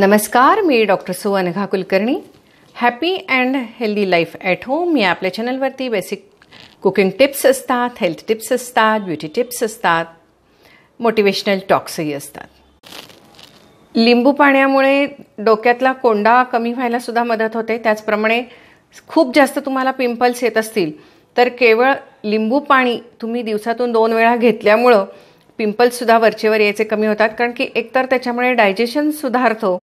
नमस्कार मी doctor Suvangha Kulkarni happy and healthy life at home या आपल्या चॅनलवरती बेसिक कुकिंग टिप्स असतात हेल्थ टिप्स असतात ब्युटी टिप्स असतात मोटिवेशनल टॉक्सही असतात लिंबू पाण्यामुळे डोक्यातला कोंडा कमी व्हायला सुद्धा मदत होते त्याचप्रमाणे खूप जास्त तुम्हाला पिंपल्स येत असतील तर केवळ लिंबू पाणी तुम्ही दिवसातून दोन वेळा घेतल्यामुळं पिंपल्स सुद्धा वरचेवर यायचे कमी होतात कारण की एकतर त्याच्यामुळे डायजेशन सुधारतो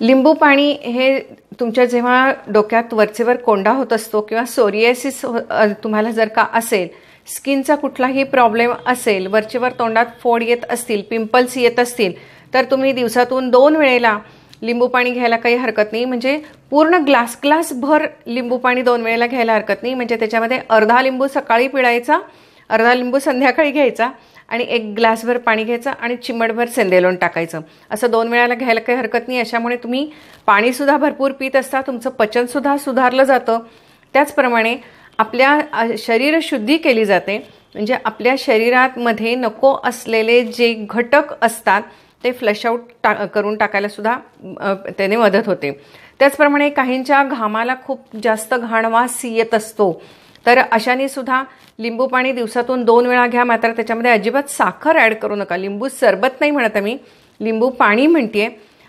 लिंबू पाणी हे तुमच्या जेव्हा डोक्यात वरचेवर कोंडा होत असतो किंवा सोरिएसिस हो- तुम्हाला जर का असेल स्किनचा कुठलाही प्रॉब्लेम असेल वरचेवर तोंडात फोड येत असतील पिंपल्स येत असतील तर तुम्ही दिवसातून दोन वेळेला लिंबू पाणी घ्यायला काही हरकत नाही म्हणजे पूर्ण ग्लास ग्लास भर लिंबू पाणी दोन वेळेला घ्यायला हरकत नाही म्हणजे त्याच्यामध्ये अर्धा लिंबू सकाळी पिळायचा अर्धा लिंबू संध्याकाळी घ्यायचा आणि एक ग्लासभर पाणी घ्यायचं आणि चिमटभर सेंदेलोन टाकायचं असं दोन वेळाला घ्यायला काही हरकत नाही अशामुळे तुम्ही पाणीसुद्धा भरपूर पित असता तुमचं पचनसुद्धा सुधारलं जातं त्याचप्रमाणे आपल्या शरीर शुद्धी केली जाते म्हणजे आपल्या शरीरामध्ये नको असलेले जे घटक असतात ते फ्लश आऊट टा करून टाकायलासुद्धा त्याने मदत होते त्याचप्रमाणे काहींच्या घामाला खूप जास्त घाणवास येत असतो तर अशाने सुद्धा लिंबू पाणी दिवसातून दोन वेळा घ्या मात्र त्याच्यामध्ये अजिबात साखर ॲड करू नका लिंबू सरबत नाही म्हणत मी लिंबू पाणी म्हणते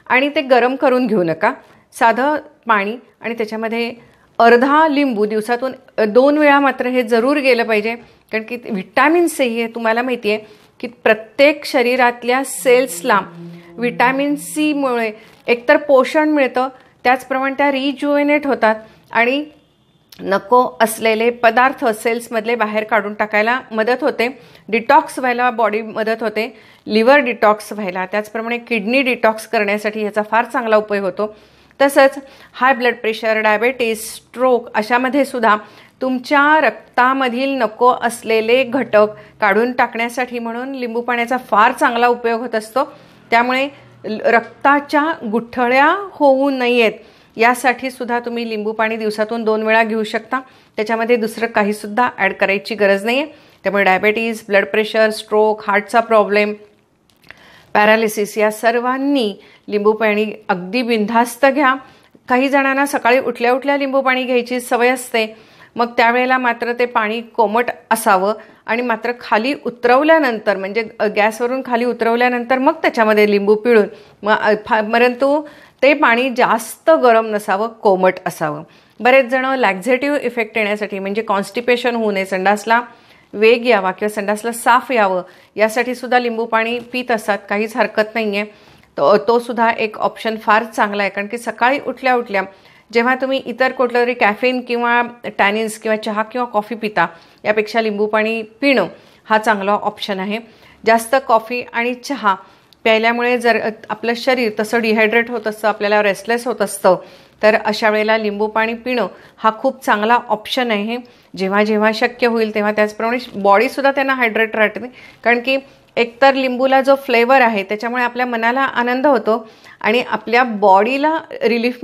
आणि ते गरम करून घेऊ नका साधं पाणी आणि त्याच्यामध्ये अर्धा लिंबू दिवसातून दोन वेळा मात्र हे जरूर गेलं पाहिजे कारण की व्हिटॅमिन सी हे तुम्हाला माहिती आहे की प्रत्येक शरीरातल्या सेल्सला व्हिटॅमिन सीमुळे एकतर पोषण मिळतं त्याचप्रमाणे त्या रिज्युएनेट होतात आणि नको असलेले पदार्थ सेल्समधले बाहेर काढून टाकायला मदत होते डिटॉक्स व्हायला बॉडी मदत होते लिवर डिटॉक्स व्हायला त्याचप्रमाणे किडनी डिटॉक्स करण्यासाठी याचा फार चांगला उपयोग होतो तसंच high blood pressure diabetes stroke अशामध्ये सुद्धा तुमच्या रक्तामधील नको असलेले घटक काढून टाकण्यासाठी म्हणून लिंबू पाण्याचा फार चांगला उपयोग होत असतो त्यामुळे रक्ताच्या गुठळ्या होऊ नयेत यासाठी सुद्धा तुम्ही लिंबू पाणी दिवसातून दोन वेळा घेऊ शकता त्याच्यामध्ये दुसरं काहीसुद्धा ॲड करायची गरज नाही आहे त्यामुळे डायबेटीज ब्लड प्रेशर स्ट्रोक हार्टचा प्रॉब्लेम पॅरालिसिस या सर्वांनी लिंबू पाणी अगदी बिनधास्त घ्या काही जणांना सकाळी उठल्या उठल्या लिंबू पाणी घ्यायची सवय असते मग त्यावेळेला मात्र ते पाणी कोमट असावं आणि मात्र खाली उतरवल्यानंतर म्हणजे गॅसवरून खाली उतरवल्यानंतर मग त्याच्यामध्ये लिंबू पिळून मग परंतु ते पाणी जास्त गरम नसावं कोमट असावं बरेच जण लॅक्झेटिव्ह इफेक्ट येण्यासाठी म्हणजे कॉन्स्टिपेशन होऊ नये संडासला वेग यावा किंवा संडासला साफ यावं यासाठी सुद्धा लिंबू पाणी पित असतात काहीच हरकत नाही आहे तो तो सुद्धा एक ऑप्शन फार चांगला आहे कारण की सकाळी उठल्या उठल्या जेव्हा तुम्ही इतर कुठलं तरी कॅफेन किंवा टॅनिन्स किंवा चहा किंवा कॉफी पिता यापेक्षा लिंबू पाणी पिणं हा चांगला ऑप्शन आहे जास्त कॉफी आणि चहा प्यायल्यामुळे जर आपलं शरीर तसं डिहायड्रेट होत असतं आपल्याला रेस्टलेस होत असतं तर अशा वेळेला लिंबू पाणी पिणं हा खूप चांगला ऑप्शन आहे जेव्हा जेव्हा शक्य होईल तेव्हा त्याचप्रमाणे बॉडीसुद्धा त्यांना हायड्रेट राहते कारण की एकतर लिंबूला जो फ्लेवर आहे त्याच्यामुळे आपल्या मनाला आनंद होतो आणि आपल्या बॉडीला रिलीफ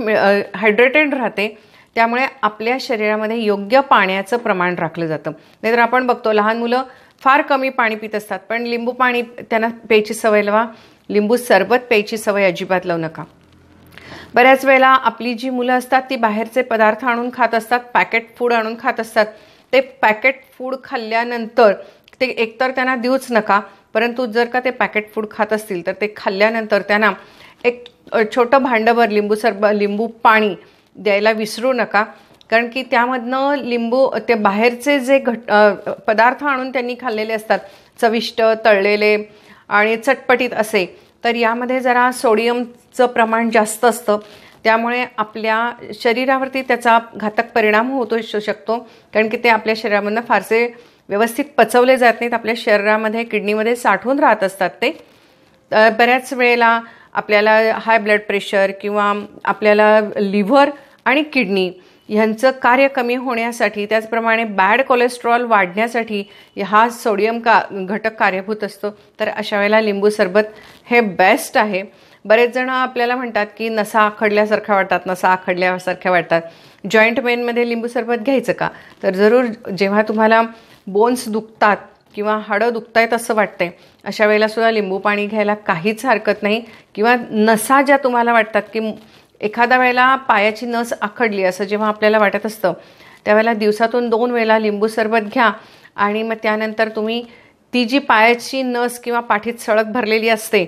हायड्रेटेड राहते त्यामुळे आपल्या शरीरामध्ये योग्य पाण्याचं प्रमाण राखलं जातं नाहीतर आपण बघतो लहान मुलं फार कमी पाणी पित असतात पण लिंबू पाणी त्यांना प्यायची सवय लावा लिंबू सरबत प्यायची सवय अजिबात लावू नका बऱ्याच वेळेला आपली जी मुलं असतात ती बाहेरचे पदार्थ आणून खात असतात पॅकेट फूड आणून खात असतात ते पॅकेट फूड खाल्ल्यानंतर ते एकतर त्यांना देऊच नका परंतु जर का ते पॅकेट फूड खात असतील तर ते खाल्ल्यानंतर त्यांना एक छोटं भांडंभर लिंबू सरब लिंबू पाणी द्यायला विसरू नका कारण की त्यामधनं लिंबू ते बाहेरचे जे घट पदार्थ आणून त्यांनी खाल्लेले असतात चविष्ट तळलेले आणि चटपटीत असे तर यामध्ये जरा सोडियमचं प्रमाण जास्त असतं त्यामुळे आपल्या शरीरावरती त्याचा घातक परिणाम होतो शकतो कारण की ते आपल्या शरीरामधनं फारसे व्यवस्थित पचवले जात नाहीत आपल्या शरीरामध्ये किडनीमध्ये साठून राहत असतात ते बऱ्याच वेळेला आपल्याला हाय ब्लड प्रेशर किंवा आपल्याला लिव्हर आणि किडनी ह्यांचं कार्य कमी होण्यासाठी त्याचप्रमाणे बॅड कोलेस्ट्रॉल वाढण्यासाठी हा सोडियम का घटक कार्यभूत असतो तर अशा वेळेला लिंबू सरबत हे बेस्ट आहे बरेच जण आपल्याला म्हणतात की नसा आखडल्यासारख्या वाटतात नसा आखडल्यासारख्या वाटतात जॉईंट पेनमध्ये लिंबू सरबत घ्यायचं का तर जरूर जेव्हा तुम्हाला बोन्स दुखतात किंवा हाडं दुखतायत असं वाटतंय अशा वेळेला सुद्धा लिंबू पाणी घ्यायला काहीच हरकत नाही किंवा नसा ज्या तुम्हाला वाटतात की एखाद्या वेळेला पायाची नस आखडली असं जेव्हा आपल्याला वाटत असतं त्यावेळेला दिवसातून दोन वेळेला लिंबू सरबत घ्या आणि मग त्यानंतर तुम्ही ती जी पायाची नस किंवा पाठीत सळक भरलेली असते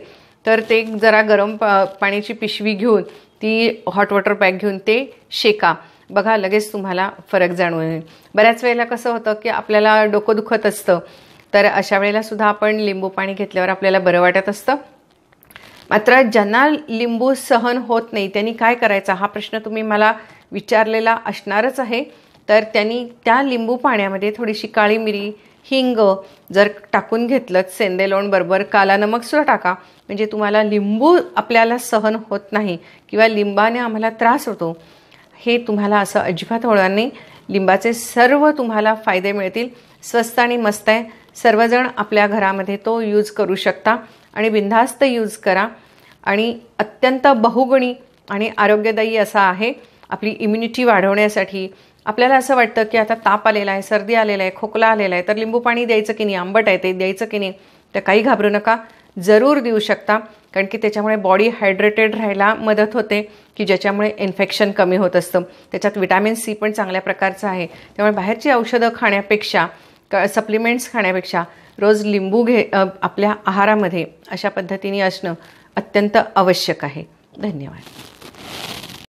तर ते जरा गरम पाण्याची पिशवी घेऊन ती हॉट वॉटर पॅक घेऊन ते शेका बघा लगेच तुम्हाला फरक जाणून येईल बऱ्याच वेळेला कसं होतं की आपल्याला डोकं दुखत असतं तर अशा वेळेला सुद्धा आपण लिंबू पाणी घेतल्यावर आपल्याला बरं वाटत असतं मात्र ज्यांना लिंबू सहन होत नाही त्यांनी काय करायचा हा प्रश्न तुम्ही मला विचारलेला असणारच आहे तर त्यांनी त्या लिंबू पाण्यामध्ये थोडीशी काळी मिरी हिंग जर टाकून घेतलं सेंदे बरोबर काला नमक सुद्धा टाका म्हणजे तुम्हाला लिंबू आपल्याला सहन होत नाही किंवा लिंबाने आम्हाला त्रास होतो हे तुम्हाला असं अजिबात होणार नाही लिंबाचे सर्व तुम्हाला फायदे मिळतील स्वस्त आणि मस्त आहे सर्वजण आपल्या घरामध्ये तो यूज करू शकता आणि बिनधास्त यूज करा आणि अत्यंत बहुगुणी आणि आरोग्यदायी असा आहे आपली इम्युनिटी वाढवण्यासाठी आपल्याला असं वाटतं की आता ताप आलेला आहे सर्दी आलेला आहे खोकला आलेला आहे तर लिंबू पाणी द्यायचं की नाही आंबट आहे ते द्यायचं की नाही तर काही घाबरू नका जरूर देऊ शकता कारण की त्याच्यामुळे बॉडी हायड्रेटेड राहायला मदत होते की ज्याच्यामुळे इन्फेक्शन कमी होत असतं त्याच्यात विटॅमिन सी पण चांगल्या प्रकारचं आहे त्यामुळे बाहेरची औषधं खाण्यापेक्षा क सप्लिमेंट्स खाण्यापेक्षा रोज लिंबू घे आपल्या आहारामध्ये अशा पद्धतीने असणं अत्यंत आवश्यक आहे धन्यवाद